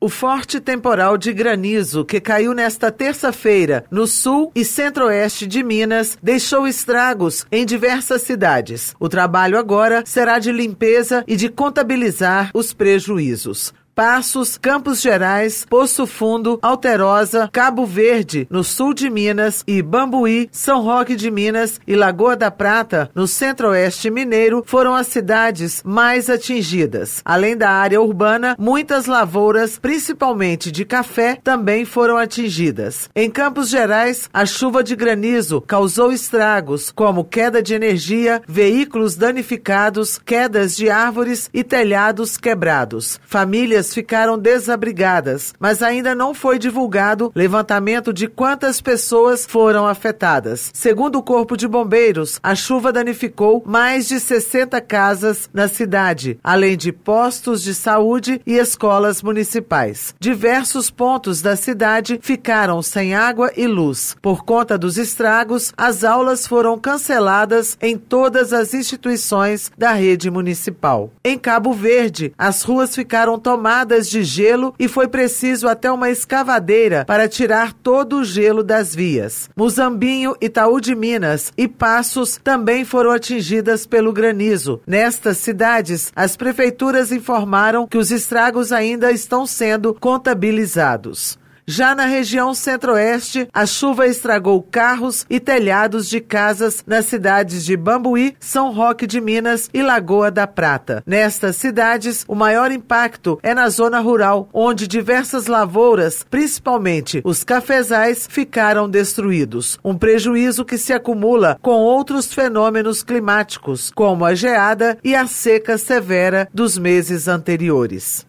O forte temporal de granizo que caiu nesta terça-feira no sul e centro-oeste de Minas deixou estragos em diversas cidades. O trabalho agora será de limpeza e de contabilizar os prejuízos. Passos, Campos Gerais, Poço Fundo, Alterosa, Cabo Verde, no sul de Minas, e Bambuí, São Roque de Minas e Lagoa da Prata, no centro-oeste mineiro, foram as cidades mais atingidas. Além da área urbana, muitas lavouras, principalmente de café, também foram atingidas. Em Campos Gerais, a chuva de granizo causou estragos, como queda de energia, veículos danificados, quedas de árvores e telhados quebrados. Famílias famílias ficaram desabrigadas, mas ainda não foi divulgado levantamento de quantas pessoas foram afetadas. Segundo o Corpo de Bombeiros, a chuva danificou mais de 60 casas na cidade, além de postos de saúde e escolas municipais. Diversos pontos da cidade ficaram sem água e luz. Por conta dos estragos, as aulas foram canceladas em todas as instituições da rede municipal. Em Cabo Verde, as ruas ficaram tomadas toneladas de gelo e foi preciso até uma escavadeira para tirar todo o gelo das vias. Muzambinho, Itaú de Minas e Passos também foram atingidas pelo granizo. Nestas cidades, as prefeituras informaram que os estragos ainda estão sendo contabilizados. Já na região centro-oeste, a chuva estragou carros e telhados de casas nas cidades de Bambuí, São Roque de Minas e Lagoa da Prata. Nestas cidades, o maior impacto é na zona rural, onde diversas lavouras, principalmente os cafezais, ficaram destruídos. Um prejuízo que se acumula com outros fenômenos climáticos, como a geada e a seca severa dos meses anteriores.